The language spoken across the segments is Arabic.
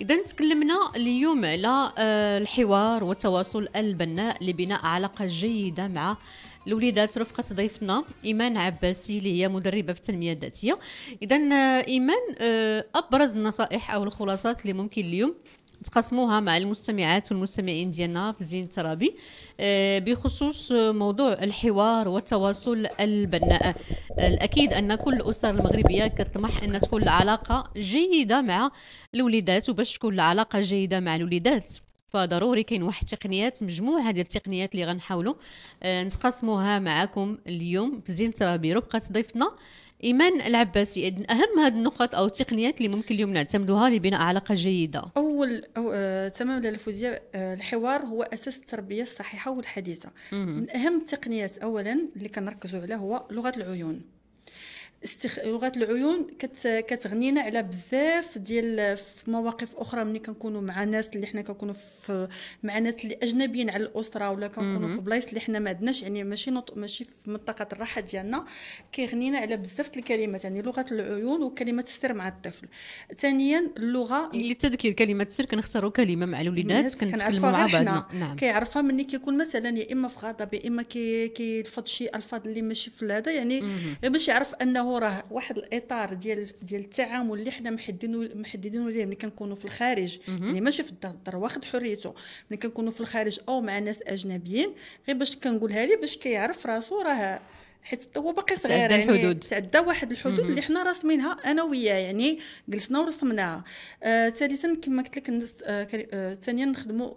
اذا تكلمنا اليوم على آه، الحوار والتواصل البناء لبناء علاقه جيده مع الوليدات رفقة ضيفنا إيمان عباسي اللي هي مدربة في التنمية الذاتية إذا آه، إيمان آه، أبرز النصائح أو الخلاصات اللي ممكن اليوم تقسموها مع المستمعات والمستمعين ديالنا في زين الترابي آه، بخصوص موضوع الحوار والتواصل البناء الاكيد ان كل الاسر المغربيه كطمح ان تكون العلاقه جيده مع الوليدات وباش تكون العلاقه جيده مع الوليدات فضروري كاين واحد التقنيات مجموعه ديال التقنيات اللي غنحاولوا آه، نتقاسموها معكم اليوم في زين الترابي ربقه ضيفتنا ايمان العباسي اهم هذه النقط او التقنيات اللي ممكن اليوم نعتمدوها لبناء علاقه جيده اول أو آه تمام للفوزية فوزيه آه الحوار هو اساس التربيه الصحيحه والحديثه م- من اهم التقنيات اولا اللي كنركزوا عليها هو لغه العيون استخ... لغه العيون كت... كتغنينا على بزاف ديال في مواقف اخرى ملي كنكونوا مع ناس اللي حنا كنكونوا في مع ناس اللي اجنبيين على الاسره ولا كنكونوا في بلايص اللي حنا ما عندناش يعني ماشي نط... ماشي في منطقه الراحه ديالنا كيغنينا على بزاف الكلمات يعني لغه العيون وكلمه السر مع الطفل ثانيا اللغه للتذكير يعني كلمه السر كنختاروا كلمه مع الوليدات كنتكلموا مع بعضنا نعم كيعرفها ملي كيكون مثلا يا اما في غضب يا اما كيلفظ كي شي الفاظ اللي ماشي في هذا يعني باش يعرف انه راه واحد الاطار ديال ديال التعامل اللي حنا محددينو محددينو ليه ملي كنكونوا في الخارج يعني ماشي في الدار الدار واخد حريته ملي كنكونوا في الخارج او مع ناس اجنبيين غير باش كنقولها ليه باش كيعرف راسو راه حيت هو باقي صغير تعدى يعني الحدود. تعدى واحد الحدود اللي حنا راسمينها انا وياه يعني جلسنا ورسمناها آه ثالثا كما قلت لك آه، آه، ثانيا آه آه نخدموا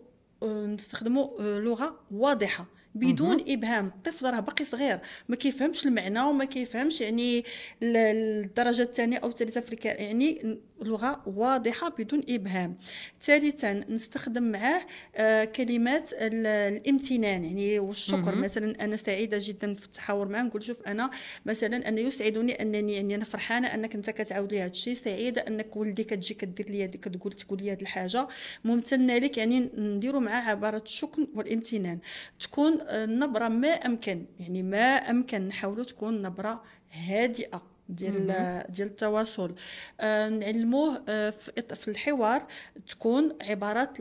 نستخدموا لغه واضحه بدون ابهام الطفل راه باقي صغير ما كيفهمش المعنى وما كيفهمش يعني الدرجه الثانيه او الثالثه في يعني لغه واضحه بدون ابهام ثالثا نستخدم معاه آه، كلمات الامتنان يعني والشكر مم. مثلا انا سعيده جدا في التحاور معاه نقول شوف انا مثلا انا يسعدني انني يعني انا فرحانه انك انت كتعاود لي هذا الشيء سعيده انك ولدي كتجي كدير لي كتقول تقول لي هذه الحاجه ممتنه لك يعني نديروا معاه عباره الشكر والامتنان تكون النبره ما امكن يعني ما امكن نحاولوا تكون نبره هادئه ديال ديال التواصل آه، نعلموه آه، في الحوار تكون عبارات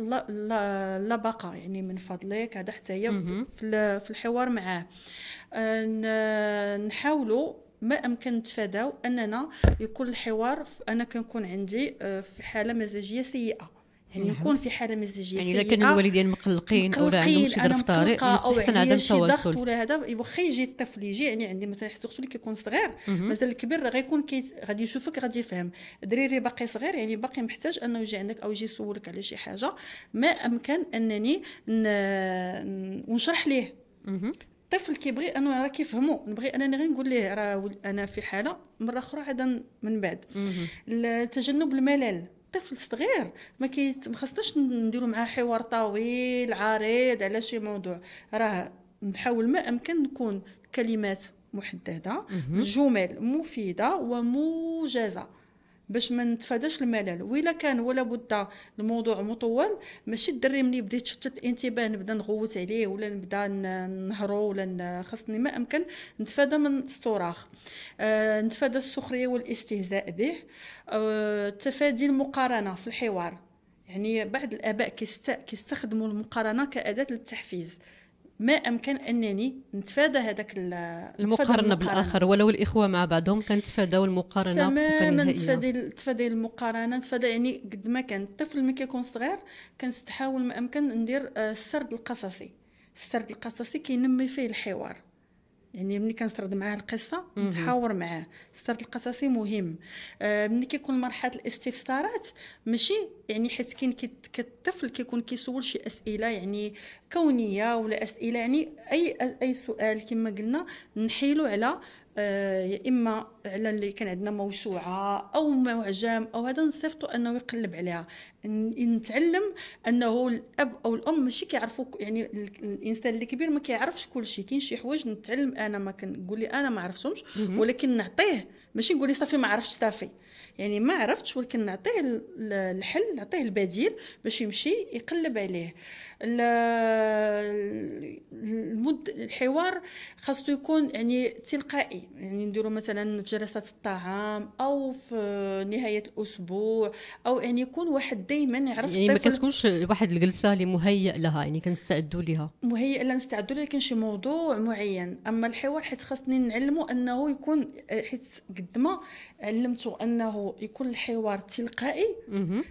لبقه يعني من فضلك هذا حتى هي في الحوار معاه آه، نحاولو نحاولوا ما امكن نتفاداو اننا يكون الحوار انا كنكون عندي في حاله مزاجيه سيئه يعني نعم. يكون في حاله مزاجيه يعني اذا كان الوالدين مقلقين ولا عندهم شي ظرف طارئ مستحسن عدم التواصل ولا هذا واخا يجي الطفل يجي يعني عندي مثلا سورتو اللي كيكون صغير مازال الكبير غيكون غادي يشوفك غادي يفهم دريري باقي صغير يعني باقي محتاج انه يجي عندك او يجي يسولك على شي حاجه ما امكن انني ونشرح ليه الطفل كيبغي انه راه كيفهمو نبغي انني غير نقول ليه راه انا في حاله مره اخرى عاد من بعد تجنب الملل طفل صغير ما كيت ما خصناش نديرو معاه حوار طويل عريض على شي موضوع راه نحاول ما امكن نكون كلمات محدده جمل مفيده وموجزه باش ما نتفاداش الملل وإلا كان ولا بد الموضوع مطول ماشي الدري ملي بدا يتشتت الانتباه نبدا نغوت عليه ولا نبدا نهرو ولا خاصني ما امكن نتفادى من الصراخ آه نتفادى السخريه والاستهزاء به آه تفادي المقارنه في الحوار يعني بعض الاباء كيستخدموا المقارنه كاداه للتحفيز ما امكن انني نتفادى هذاك المقارنه بالاخر ولو الاخوه مع بعضهم كنتفاداو المقارنه تماما تفادي تفادي المقارنه تفادى يعني قد ما كان الطفل ملي كيكون صغير كنحاول ما امكن ندير آه، السرد القصصي السرد القصصي كينمي فيه الحوار يعني ملي كنسرد معاه القصه نتحاور معاه السرد القصصي مهم آه، ملي كيكون مرحله الاستفسارات ماشي يعني حيت كاين كالطفل كيكون كيسول شي اسئله يعني كونيه ولا اسئله يعني اي اي سؤال كما قلنا نحيلو على آه، يا اما على اللي كان عندنا موسوعه او معجم او هذا نصيفطو انه يقلب عليها نتعلم انه الاب او الام ماشي كيعرفوا يعني الانسان اللي كبير ما كيعرفش كل شيء كاين شي حوايج نتعلم انا ما كنقول لي انا ما عرفتهمش ولكن نعطيه ماشي نقول لي صافي ما عرفتش صافي يعني ما عرفتش ولكن نعطيه الحل نعطيه البديل باش يمشي يقلب عليه المد الحوار خاصو يكون يعني تلقائي يعني نديرو مثلا في جلسات الطعام او في نهايه الاسبوع او يعني يكون واحد دائما يعرف يعني ما كتكونش واحد الجلسه اللي مهيئ لها يعني كنستعدوا ليها مهيئ لها نستعدوا لها كاين شي موضوع معين اما الحوار حيت خاصني نعلمو انه يكون حيت قد ما علمته انه يكون الحوار تلقائي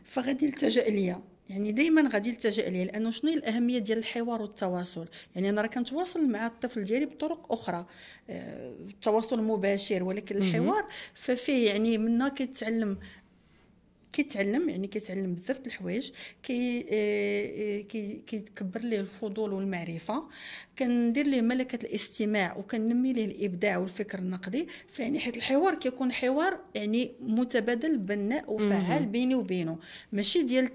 فغادي يلتجا ليا يعني دائما غادي نلتجا ليه لانه شنو الاهميه ديال الحوار والتواصل يعني انا راه كنتواصل مع الطفل ديالي بطرق اخرى آه، التواصل مباشر ولكن الحوار ففيه يعني منا كيتعلم كيتعلم يعني كيتعلم بزاف د الحوايج آه، آه، كي كيتكبر ليه الفضول والمعرفه كندير ليه ملكه الاستماع وكنمي ليه الابداع والفكر النقدي فيعني حيت الحوار كيكون حوار يعني متبادل بناء وفعال بيني وبينه ماشي ديال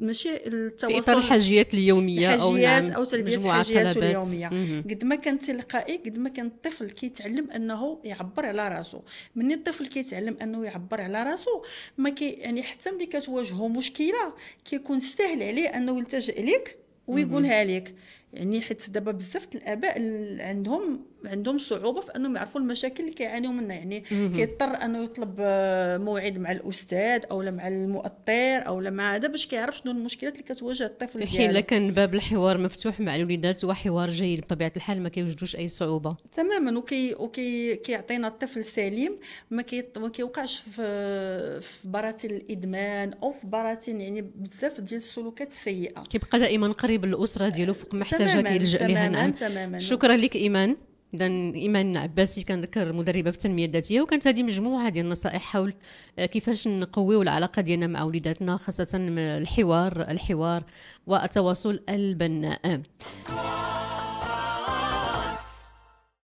ماشي التواصل في اطار الحاجيات اليوميه الحاجيات او نعم او تلبيه حاجياته اليوميه قد ما كان تلقائي قد ما كان الطفل كيتعلم انه يعبر على راسو مني الطفل كيتعلم انه يعبر على راسو ما كي يعني حتى ملي كتواجهو مشكله كيكون سهل عليه انه يلتجئ لك ويقولها لك يعني حيت دابا بزاف الاباء عندهم عندهم صعوبه في انهم يعرفوا المشاكل اللي كيعانيو منها يعني كيضطر انه يطلب آه، موعد مع الاستاذ او مع المؤطر او مع هذا باش كيعرف شنو المشكلات اللي كتواجه الطفل ديالو الا كان باب الحوار مفتوح مع الوليدات هو حوار جيد بطبيعه الحال ما كيوجدوش اي صعوبه تماما وكي وكي كيعطينا الطفل سليم ما كي ما كيوقعش في في براثن الادمان او في براثن يعني بزاف ديال السلوكات السيئه كيبقى دائما قريب للاسره ديالو فوق ما حتى احتاجت يلجا لها نعم تماما شكرا لك ايمان اذا ايمان عباسي ذكر مدربه في التنميه الذاتيه وكانت هذه مجموعه ديال النصائح حول كيفاش نقويو العلاقه ديالنا مع وليداتنا خاصه الحوار الحوار والتواصل البناء